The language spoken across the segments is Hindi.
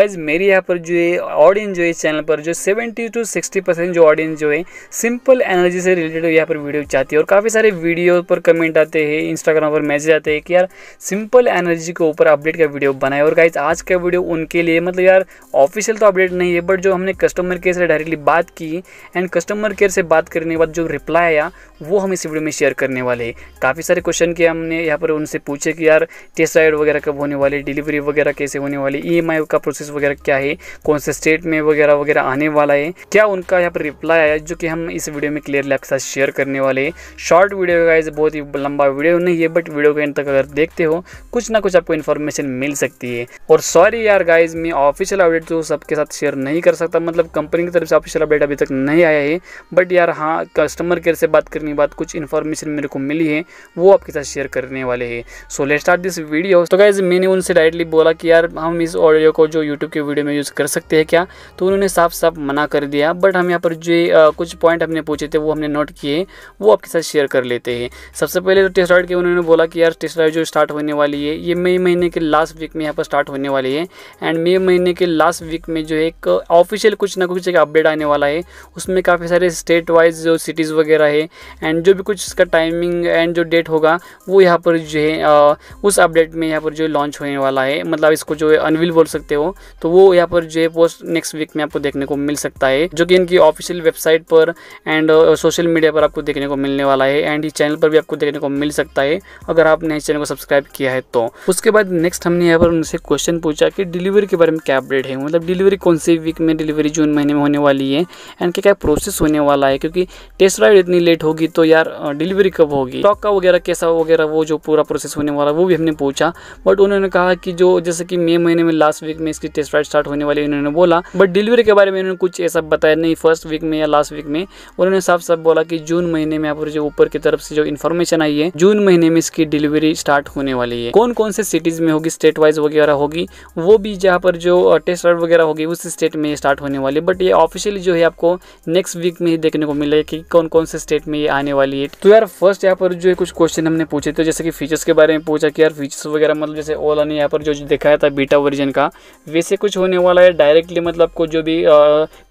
गाइज मेरे यहाँ पर जो है ऑडियंस जो है चैनल पर जो 70 टू 60 परसेंट जो ऑडियंस जो है सिंपल एनर्जी से रिलेटेड यहाँ पर वीडियो चाहती है और काफ़ी सारे वीडियो पर कमेंट आते हैं इंस्टाग्राम पर मैसेज आते हैं कि यार सिंपल एनर्जी के ऊपर अपडेट का वीडियो बनाए और गाइज आज का वीडियो उनके लिए मतलब यार ऑफिशियल तो अपडेट नहीं है बट जो हमने कस्टमर केयर से डायरेक्टली बात की एंड कस्टमर केयर से बात करने के बाद जो रिप्लाई आया वो हम इस वीडियो में शेयर करने वाले हैं काफ़ी सारे क्वेश्चन किए हमने यहाँ पर उनसे पूछे कि यार टेस्ट राइड वगैरह कब होने वाले डिलीवरी वगैरह कैसे होने वाली ई e का प्रोसेस वगैरह क्या है कौन से स्टेट में वगैरह वगैरह आने वाला है क्या उनका यहाँ पर रिप्लाई आया जो कि हम इस वीडियो में क्लियर आपके साथ शेयर करने वाले हैं शॉर्ट वीडियो गाइज बहुत ही लंबा वीडियो नहीं है बट वीडियो के एंड तक अगर देखते हो कुछ ना कुछ आपको इन्फॉर्मेशन मिल सकती है और सॉरी यार गाइज मैं ऑफिशियल अपडेट तो सबके साथ शेयर नहीं कर सकता मतलब कंपनी की तरफ से ऑफिशियल अपडेट अभी तक नहीं आया है बट यार हाँ कस्टमर केयर से बात करने के बाद कुछ इन्फॉर्मेशन मेरे को मिली है वो आपके साथ शेयर करने वाले हैं so let start this video तो गाइज मैंने उनसे डायरेक्टली बोला कि यार हम इस ऑडियो को जो यूट्यूब के वीडियो में यूज़ कर सकते हैं क्या तो उन्होंने साफ साफ मना कर दिया बट हम यहाँ पर जो कुछ पॉइंट हमने पूछे थे वो हमने नोट किए वो आपके साथ शेयर कर लेते हैं सबसे पहले तो टेस्ट राइड के उन्होंने बोला कि यार टेस्ट राइड जो स्टार्ट होने वाली है ये मई महीने के लास्ट वीक में यहाँ पर स्टार्ट होने वाली है एंड मई महीने के लास्ट वीक में जो है एक ऑफिशियल कुछ ना कुछ एक अपडेट आने वाला है उसमें काफ़ी सारे स्टेट वाइज जो सिटीज़ वगैरह है एंड जो भी कुछ इसका टाइमिंग एंड जो डेट होगा वो यहाँ पर जो है उस अपडेट में यहाँ पर जो लॉन्च होने वाला है मतलब इसको जो है अनविल बोल सकते हो तो वो यहाँ पर जो है पोस्ट नेक्स्ट वीक में आपको देखने को मिल सकता है जो कि इनकी ऑफिशियल वेबसाइट पर एंड सोशल मीडिया पर आपको देखने को मिलने वाला है एंड इस चैनल पर भी आपको देखने को मिल सकता है अगर आपने इस चैनल को सब्सक्राइब किया है तो उसके बाद नेक्स्ट हमने यहाँ पर उनसे क्वेश्चन पूछा कि डिलीवरी के बारे में क्या अपडेट है मतलब डिलीवरी कौन से वीक में डिलीवरी जून महीने में होने वाली है एंड क्या क्या प्रोसेस होने वाला है क्योंकि टेस्ट राइड इतनी लेट होगी तो यार डिलीवरी uh, कब होगी स्टॉक का वगैरह कैसा वगैरह वो जो पूरा प्रोसेस होने वाला वो भी हमने पूछा बट उन्होंने कहा कि जो जैसे कि मई महीने में लास्ट वीक में इसकी की टेस्ट राइड स्टार्ट होने वाली इन्होंने बोला बट डिलीवरी के बारे में इन्होंने कुछ ऐसा बताया नहीं फर्स्ट वीक में या लास्ट वीक में उन्होंने साफ साफ बोला कि जून महीने में आप जो ऊपर की तरफ से जो इन्फॉर्मेशन आई है जून महीने में इसकी डिलीवरी स्टार्ट होने वाली है कौन कौन से सिटीज में होगी स्टेट वाइज वगैरह होगी वो भी जहाँ पर जो टेस्ट राइड वगैरह होगी उस स्टेट में स्टार्ट होने वाली बट ये ऑफिशियली जो है आपको नेक्स्ट वीक में ही देखने को मिलेगा कि कौन कौन से स्टेट में ये आने वाली है तो यार फर्स्ट यहाँ पर जो है कुछ क्वेश्चन हमने पूछे थे तो जैसे कि फीचर्स के बारे में पूछा कि यार फीचर्स वगैरह मतलब जैसे ओला ने यहाँ पर जो, जो दिखाया था बीटा वर्जन का वे वैसे कुछ होने वाला है डायरेक्टली मतलब आपको जो भी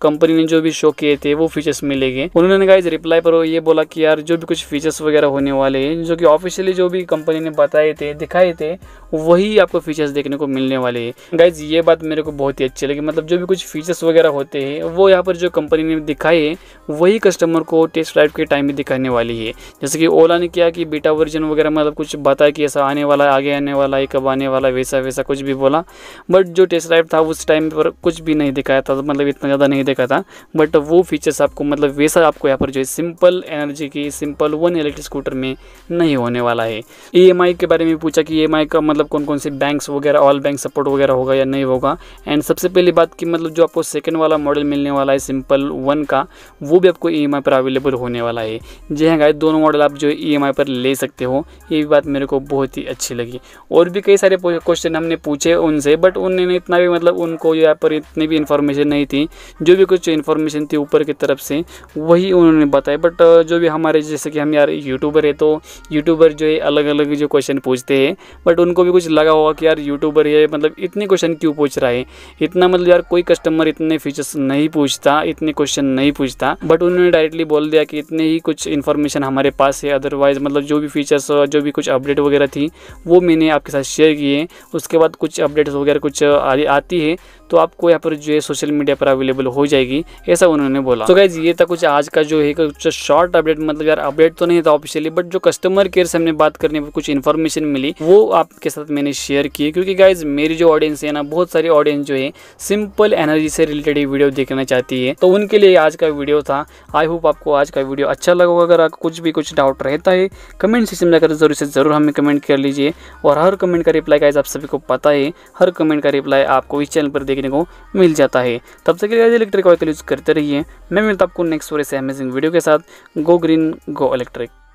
कंपनी ने जो भी शो किए थे वो फीचर्स मिलेंगे उन्होंने गाइज रिप्लाई पर ये बोला कि यार जो भी कुछ फीचर्स वगैरह होने वाले हैं जो कि ऑफिशियली जो भी कंपनी ने बताए थे दिखाए थे वही आपको फीचर्स देखने को मिलने वाले हैं गाइज ये बात मेरे को बहुत ही अच्छी लगी मतलब जो भी कुछ फीचर्स वगैरह होते हैं वो यहाँ पर जो कंपनी ने दिखाए वही कस्टमर को टेस्ट ड्राइव के टाइम में दिखाने वाली है जैसे कि ओला ने किया कि बीटा वर्जन वगैरह मतलब कुछ बताया कि ऐसा आने वाला है आगे आने वाला है कब आने वाला है वैसा वैसा कुछ भी बोला बट जो टेस्ट ड्राइव था उस टाइम पर कुछ भी नहीं दिखाया था मतलब इतना ज़्यादा नहीं देखा था बट वो फीचर्स आपको मतलब वैसा आपको यहाँ पर जो है सिंपल एनर्जी की सिंपल वन इलेक्ट्रिक स्कूटर में नहीं होने वाला है ई e के बारे में पूछा कि ई e का मतलब कौन कौन से बैंक्स वगैरह ऑल बैंक सपोर्ट वगैरह होगा या नहीं होगा एंड सबसे पहली बात कि मतलब जो आपको सेकेंड वाला मॉडल मिलने वाला है सिंपल वन का वो भी आपको ई e पर अवेलेबल होने वाला है जी हाँ गाय दोनों मॉडल आप जो ई पर ले सकते हो ये भी बात मेरे को बहुत ही अच्छी लगी और भी कई सारे क्वेश्चन हमने पूछे उनसे बट उन्होंने इतना भी मतलब उनको यहाँ पर इतनी भी इन्फॉर्मेशन नहीं थी जो भी कुछ इन्फॉर्मेशन थी ऊपर की तरफ से वही उन्होंने बताया बट जो भी हमारे जैसे कि हम यार यूट्यूबर है तो यूट्यूबर जो है अलग अलग जो क्वेश्चन पूछते हैं बट उनको भी कुछ लगा होगा कि यार यूट्यूबर ये मतलब इतने क्वेश्चन क्यों पूछ रहा है इतना मतलब यार कोई कस्टमर इतने फीचर्स नहीं पूछता इतने क्वेश्चन नहीं पूछता बट उन्होंने डायरेक्टली बोल दिया कि इतने ही कुछ इन्फॉर्मेशन हमारे पास है अदरवाइज़ मतलब जो भी फीचर्स जो भी कुछ अपडेट वगैरह थी वो मैंने आपके साथ शेयर किए उसके बाद कुछ अपडेट्स वगैरह कुछ आ आती है तो आपको यहाँ पर जो है सोशल मीडिया पर अवेलेबल हो जाएगी ऐसा उन्होंने बोला तो गाइज ये था कुछ आज का जो है कुछ शॉर्ट अपडेट मतलब यार अपडेट तो नहीं था ऑफिशियली बट जो कस्टमर केयर से हमने बात करने पर कुछ इन्फॉर्मेशन मिली वो आपके साथ मैंने शेयर की क्योंकि गाइज मेरी जो ऑडियंस है ना बहुत सारी ऑडियंस जो है सिंपल एनर्जी से रिलेटेड ये वीडियो देखना चाहती है तो उनके लिए आज का वीडियो था आई होप आपको आज का वीडियो अच्छा लगा होगा अगर आपको कुछ भी कुछ डाउट रहता है कमेंट सेक्शन में जाकर जरूर से ज़रूर हमें कमेंट कर लीजिए और हर कमेंट का रिप्लाई गाइज आप सभी को पता है हर कमेंट का रिप्लाई आपको इस चैनल पर देख देखने को मिल जाता है तब तक के इलेक्ट्रिक ऑयल यूज़ करते रहिए मैं मिलता आपको नेक्स्ट और ऐसे अमेजिंग वीडियो के साथ गो ग्रीन गो इलेक्ट्रिक